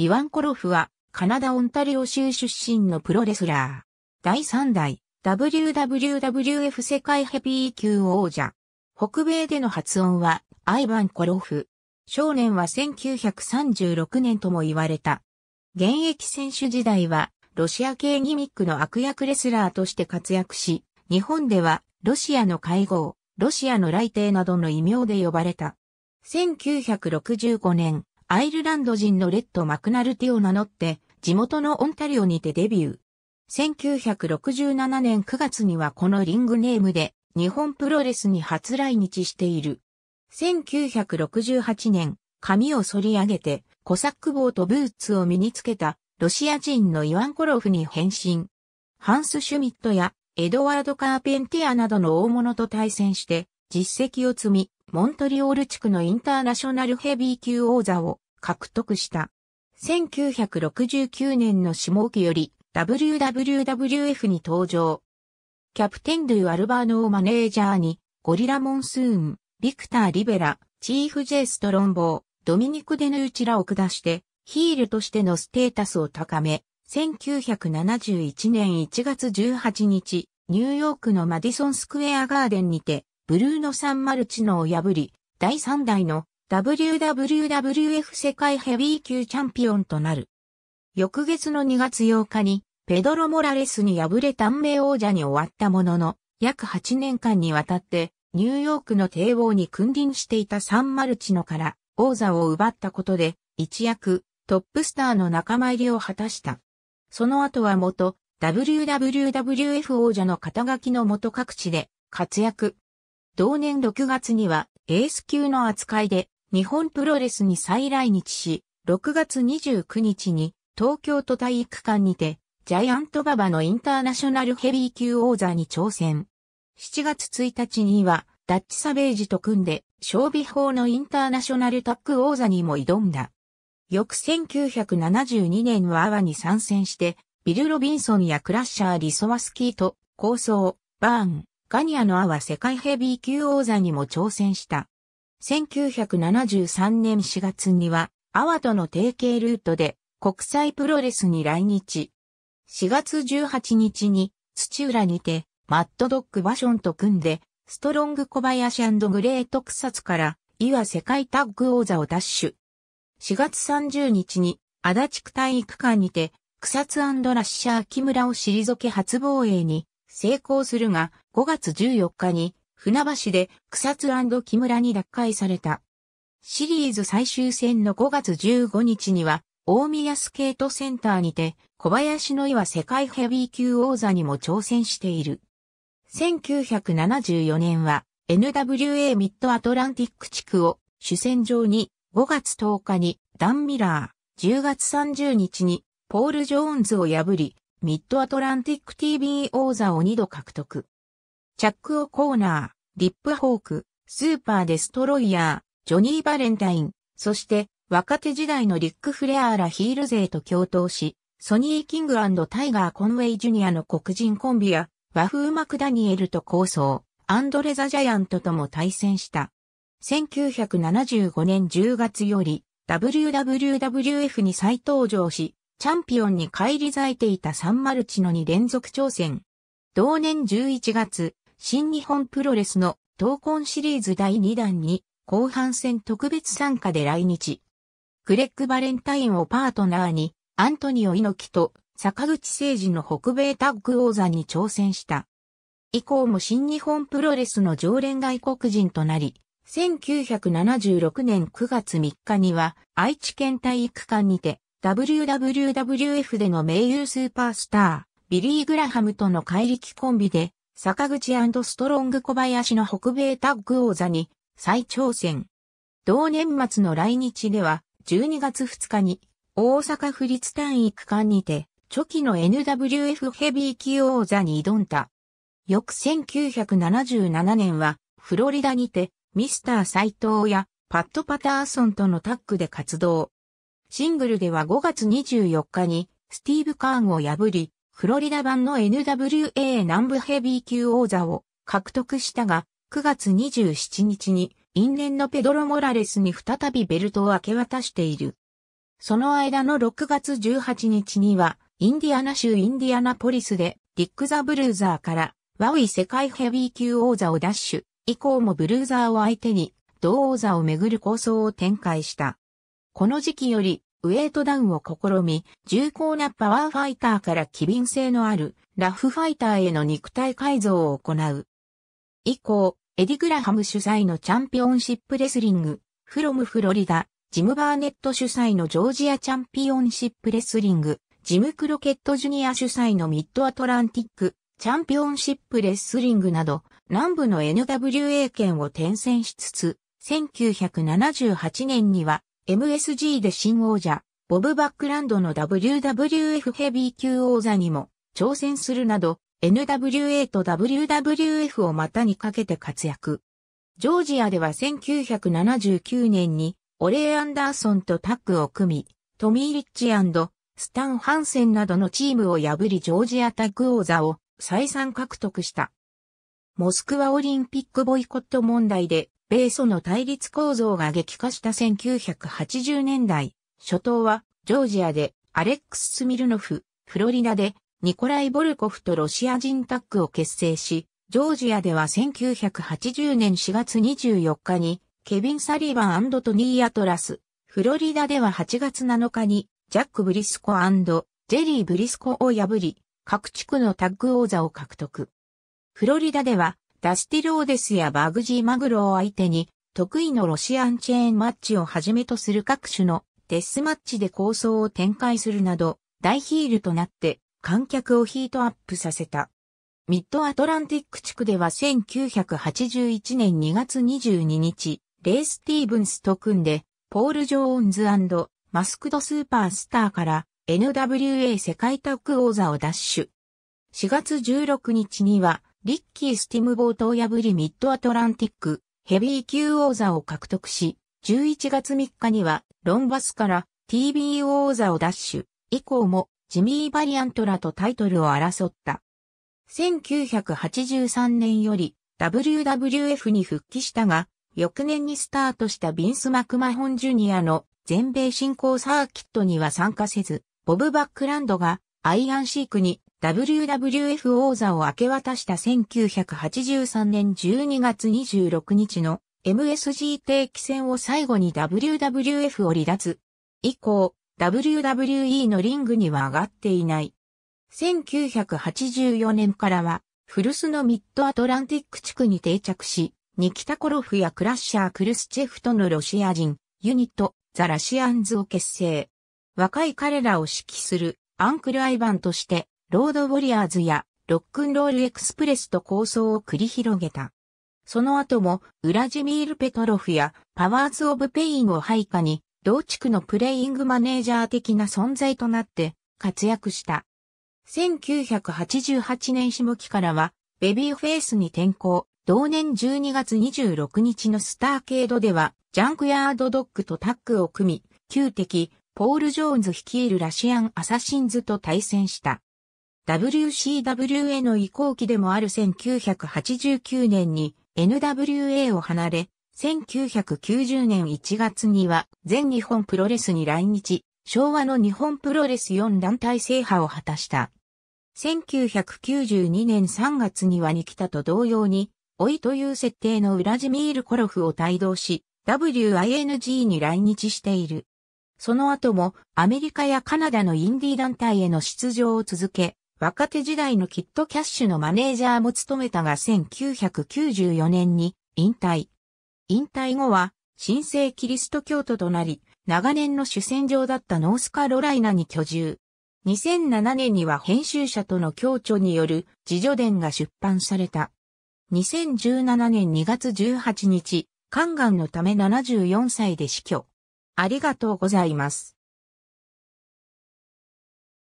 イワン・コロフは、カナダ・オンタリオ州出身のプロレスラー。第3代、WWWF 世界ヘビー級王者。北米での発音は、アイバン・コロフ。少年は1936年とも言われた。現役選手時代は、ロシア系ギミックの悪役レスラーとして活躍し、日本では、ロシアの会合、ロシアの来帝などの異名で呼ばれた。1965年、アイルランド人のレッド・マクナルティを名乗って、地元のオンタリオにてデビュー。1967年9月にはこのリングネームで日本プロレスに初来日している。1968年、髪を反り上げて、コサック帽とブーツを身につけたロシア人のイワンコロフに変身。ハンス・シュミットやエドワード・カーペンティアなどの大物と対戦して実績を積み、モントリオール地区のインターナショナルヘビー級王座を獲得した。1969年の下期より WWF に登場。キャプテンドゥ・アルバーノをマネージャーに、ゴリラ・モンスーン、ビクター・リベラ、チーフ・ジェイスト・ロンボー、ドミニク・デヌーチラを下して、ヒールとしてのステータスを高め、1971年1月18日、ニューヨークのマディソン・スクエア・ガーデンにて、ブルーノ・サンマルチノを破り、第3代の WWWF 世界ヘビー級チャンピオンとなる。翌月の2月8日に、ペドロ・モラレスに敗れ短命王者に終わったものの、約8年間にわたって、ニューヨークの帝王に君臨していたサンマルチノから王座を奪ったことで、一躍、トップスターの仲間入りを果たした。その後は元、WWWF 王者の肩書きの元各地で活躍。同年6月にはエース級の扱いで日本プロレスに再来日し、6月29日に東京都体育館にてジャイアントババのインターナショナルヘビー級王座に挑戦。7月1日にはダッチサベージと組んで、勝備法のインターナショナルタッグ王座にも挑んだ。翌1972年はアワに参戦して、ビル・ロビンソンやクラッシャー・リソワスキーと、構想、バーン、ガニアのアは世界ヘビー級王座にも挑戦した。1973年4月には、アワとの提携ルートで国際プロレスに来日。4月18日に土浦にてマッドドッグバションと組んでストロング小林グレート草津から岩世界タッグ王座を奪取。4月30日に足立区体育館にて草津ラッシャー木村を退け初防衛に成功するが、5月14日に、船橋で草津木村に奪回された。シリーズ最終戦の5月15日には、大宮スケートセンターにて、小林の岩世界ヘビー級王座にも挑戦している。1974年は、NWA ミッドアトランティック地区を主戦場に5月10日にダン・ミラー、10月30日にポール・ジョーンズを破り、ミッドアトランティック TV 王座を2度獲得。チャック・オ・コーナー、リップ・ホーク、スーパー・デストロイヤー、ジョニー・バレンタイン、そして若手時代のリック・フレアーラ・ヒール勢と共闘し、ソニー・キングタイガー・コンウェイ・ジュニアの黒人コンビや、和風マクダニエルと構想、アンドレ・ザ・ジャイアントとも対戦した。1975年10月より、WWF に再登場し、チャンピオンに返り咲いていたサンマルチの2連続挑戦。同年11月、新日本プロレスの闘魂シリーズ第2弾に後半戦特別参加で来日。クレッグ・バレンタインをパートナーにアントニオ猪木と坂口誠二の北米タッグ王座に挑戦した。以降も新日本プロレスの常連外国人となり、1976年9月3日には愛知県体育館にて WWF での名優スーパースター、ビリー・グラハムとの怪力コンビで、坂口ストロング小林の北米タッグ王座に再挑戦。同年末の来日では、12月2日に大阪府立単位区間にて、初期の NWF ヘビー級王座に挑んだ。翌1977年は、フロリダにて、ミスター斎藤やパッド・パターソンとのタッグで活動。シングルでは5月24日にスティーブ・カーンを破り、フロリダ版の NWA 南部ヘビー級王座を獲得したが、9月27日に因縁のペドロ・モラレスに再びベルトを明け渡している。その間の6月18日には、インディアナ州インディアナポリスで、ディック・ザ・ブルーザーから、ワウイ世界ヘビー級王座を奪取、以降もブルーザーを相手に、同王座をめぐる構想を展開した。この時期より、ウエイトダウンを試み、重厚なパワーファイターから機敏性のある、ラフファイターへの肉体改造を行う。以降、エディ・グラハム主催のチャンピオンシップレスリング、フロムフロリダ、ジム・バーネット主催のジョージアチャンピオンシップレスリング、ジム・クロケット・ジュニア主催のミッド・アトランティック、チャンピオンシップレスリングなど、南部の NWA 圏を転戦しつつ、1978年には MSG で新王者、ボブ・バックランドの WWF ヘビー級王座にも挑戦するなど、NWA と WWF を股にかけて活躍。ジョージアでは1979年に、オレイ・アンダーソンとタッグを組み、トミー・リッチスタン・ハンセンなどのチームを破りジョージアタッグ王座を再三獲得した。モスクワオリンピックボイコット問題で米ソの対立構造が激化した1980年代、初頭は、ジョージアで、アレックス・スミルノフ、フロリダで、ニコライ・ボルコフとロシア人タッグを結成し、ジョージアでは1980年4月24日に、ケビン・サリバントニー・アトラス、フロリダでは8月7日に、ジャック・ブリスコジェリー・ブリスコを破り、各地区のタッグ王座を獲得。フロリダでは、ダスティローデスやバグジーマグロを相手に、得意のロシアンチェーンマッチをはじめとする各種のデスマッチで構想を展開するなど、大ヒールとなって観客をヒートアップさせた。ミッドアトランティック地区では1981年2月22日、レイ・スティーブンスと組んで、ポール・ジョーンズマスクド・スーパースターから NWA 世界タッグ王座を奪取。4月16日にはリッキー・スティムボートを破りミッドアトランティックヘビー級王座を獲得し、11月3日にはロンバスから TBO 王座を奪取、以降もジミー・バリアントらとタイトルを争った。1983年より WWF に復帰したが、翌年にスタートしたビンス・マクマホン・ジュニアの全米振興サーキットには参加せず、ボブ・バックランドがアイアンシークに WWF 王座を明け渡した1983年12月26日の MSG 定期戦を最後に WWF を離脱。以降、WWE のリングには上がっていない。1984年からは、古巣のミッドアトランティック地区に定着し、ニキタコロフやクラッシャー・クルスチェフとのロシア人、ユニット、ザ・ラシアンズを結成。若い彼らを指揮するアンクル・アイバンとしてロードウォリアーズやロックンロールエクスプレスと構想を繰り広げた。その後も、ウラジミール・ペトロフやパワーズ・オブ・ペインを配下に、同地区のプレイングマネージャー的な存在となって活躍した。1988年下期からは、ベビーフェイスに転向、同年12月26日のスターケードでは、ジャンクヤードドッグとタッグを組み、旧敵、ポール・ジョーンズ率いるラシアン・アサシンズと対戦した。WCW への移行期でもある1989年に NWA を離れ、1990年1月には全日本プロレスに来日、昭和の日本プロレス4団体制覇を果たした。1992年3月にはニキタと同様に、老いという設定のウラジミール・コロフを帯同し、WING に来日している。その後もアメリカやカナダのインディ団体への出場を続け、若手時代のキットキャッシュのマネージャーも務めたが1994年に引退。引退後は新生キリスト教徒となり、長年の主戦場だったノースカロライナに居住。2007年には編集者との協調による自助伝が出版された。2017年2月18日、肝がんのため74歳で死去。ありがとうございます。